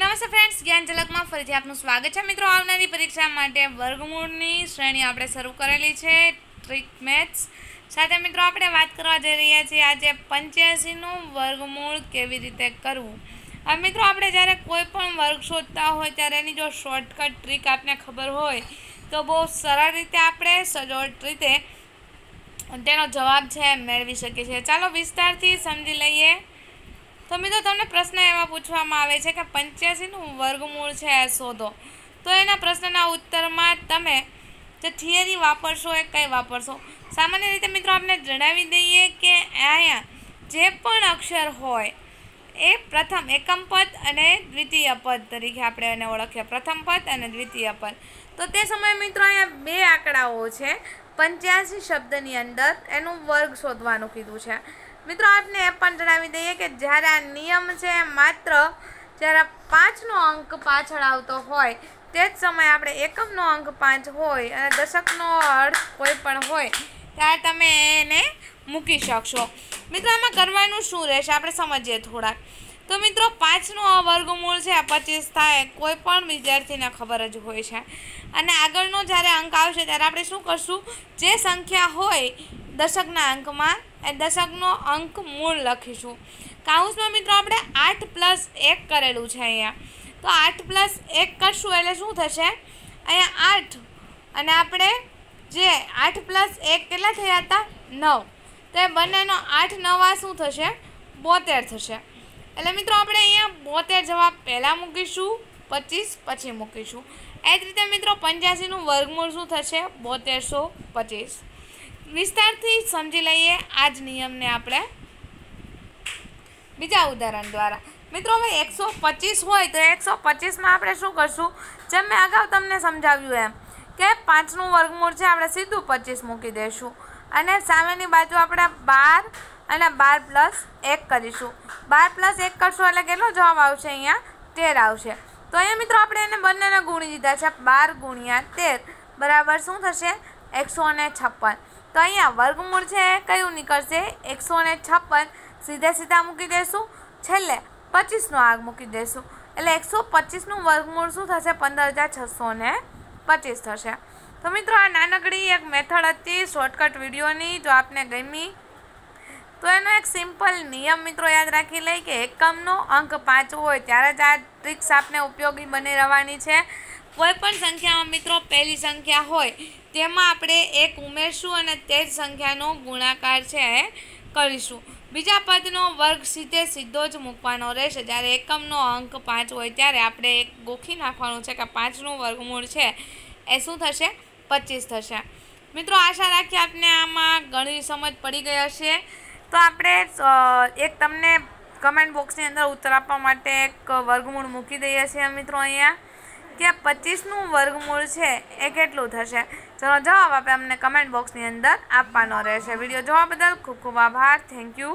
નમસ્તે ફ્રેન્ડ્સ જ્ઞાન ઝલકમાં ફરીથી આપનું સ્વાગત છે મિત્રો આવનારી પરીક્ષા માટે વર્ગમૂળની શ્રેણી આપણે શરૂ કરેલી છે ટ્રીક મેથ્સ સાથે મિત્રો આપણે વાત કરવા જઈ રહ્યા છીએ આજે પંચ્યાસીનું વર્ગમૂળ કેવી રીતે કરવું હવે મિત્રો આપણે જ્યારે કોઈ પણ વર્ગ શોધતા હોય ત્યારે એની જો શોર્ટકટ ટ્રીક આપને ખબર હોય તો બહુ સરળ રીતે આપણે સજોટ રીતે તેનો જવાબ છે મેળવી શકીએ છીએ ચાલો વિસ્તારથી સમજી લઈએ તો મિત્રો તમને પ્રશ્ન એવા પૂછવામાં આવે છે કે પંચ્યાસીનું વર્ગમૂળ છે એ શોધો તો એના પ્રશ્નના ઉત્તરમાં તમે જે થિયરી વાપરશો એ કંઈ વાપરશો સામાન્ય રીતે મિત્રો આપણે જણાવી દઈએ કે અહીંયા જે પણ અક્ષર હોય એ પ્રથમ એકમ પદ અને દ્વિતીય પદ તરીકે આપણે એને ઓળખીએ પ્રથમ પદ અને દ્વિતીય પદ તો તે સમયે મિત્રો અહીંયા બે આંકડાઓ છે પંચ્યાસી શબ્દની અંદર એનું વર્ગ શોધવાનું કીધું છે મિત્રો આપને એ પણ જણાવી દઈએ કે જ્યારે આ નિયમ છે માત્ર જ્યારે પાંચનો અંક પાછળ આવતો હોય તે જ સમયે આપણે એકમનો અંક પાંચ હોય અને દશકનો અર્થ કોઈ પણ હોય ત્યારે તમે એને મૂકી શકશો મિત્રો આમાં કરવાનું શું રહેશે આપણે સમજીએ થોડાક તો મિત્રો પાંચનું આ વર્ગમૂળ છે પચીસ થાય કોઈ પણ વિદ્યાર્થીને ખબર જ હોય છે અને આગળનો જ્યારે અંક આવશે ત્યારે આપણે શું કરશું જે સંખ્યા હોય દશકના અંકમાં એ દશકનો અંક મૂળ લખીશું કાઉન્સમાં મિત્રો આપણે આઠ પ્લસ એક કરેલું છે અહીંયા તો આઠ પ્લસ એક કરશું એટલે શું થશે અહીંયા આઠ અને આપણે જે આઠ પ્લસ એક કેટલા થયા હતા નવ તો એ બંનેનો આઠ નવા શું થશે બોતેર થશે એટલે મિત્રો આપણે અહીંયા બોતેર જવાબ પહેલાં મૂકીશું પચીસ પછી મૂકીશું એ જ રીતે મિત્રો પંચ્યાસીનું વર્ગમૂળ શું થશે બોતેરસો પચીસ વિસ્તારથી સમજી લઈએ આ જ નિયમને આપણે બીજા ઉદાહરણ દ્વારા મિત્રો હવે એકસો પચીસ હોય તો એકસો પચીસમાં આપણે શું કરશું જેમ મેં અગાઉ તમને સમજાવ્યું એમ કે પાંચનું વર્ગમૂળ છે આપણે સીધું પચીસ મૂકી દઈશું અને સામેની બાજુ આપણે બાર અને બાર પ્લસ એક કરીશું બાર પ્લસ એક કરશું એટલે કેટલો જવાબ આવશે અહીંયા તેર આવશે તો અહીંયા મિત્રો આપણે એને બંનેને ગુણી દીધા છે બાર ગુણ્યા તેર બરાબર શું થશે એકસો ને છપ્પન તો અહીંયા વર્ગમૂળ છે કયું નીકળશે એકસો ને છપ્પન સીધા સીધા મૂકી દઈશું છેલ્લે પચીસનો આગ મૂકી દઈશું એટલે એકસો પચીસનું વર્ગમૂળ શું થશે પંદર હજાર છસો ને પચીસ થશે તો મિત્રો આ નાનકડી એક મેથડ હતી શોર્ટકટ વિડીયોની જો આપને ગમી તો એનો એક સિમ્પલ નિયમ મિત્રો યાદ રાખી લઈ કે એકમનો અંક પાંચ હોય ત્યારે જ આ ટ્રિક્સ આપને ઉપયોગી બની રહેવાની છે કોઈ પણ સંખ્યામાં મિત્રો પહેલી સંખ્યા હોય તેમાં આપણે એક ઉમેરશું અને તે જ સંખ્યાનો ગુણાકાર છે એ કરીશું બીજા પદનો વર્ગ સીધે સીધો જ મૂકવાનો રહેશે જ્યારે એકમનો અંક પાંચ હોય ત્યારે આપણે એક ગોખી નાખવાનું છે કે પાંચનું વર્ગમૂળ છે એ શું થશે પચીસ થશે મિત્રો આશા રાખીએ આપને આમાં ઘણી સમજ પડી ગઈ હશે તો આપણે એક તમને કમેન્ટ બોક્સની અંદર ઉત્તર આપવા માટે એક વર્ગમૂળ મૂકી દઈએ છીએ મિત્રો અહીંયા કે પચીસનું વર્ગમૂળ છે એ કેટલું થશે ચલો જવાબ આપણે અમને કમેન્ટ બોક્સની અંદર આપવાનો રહેશે વિડીયો જોવા બદલ ખૂબ ખૂબ આભાર થેન્ક યુ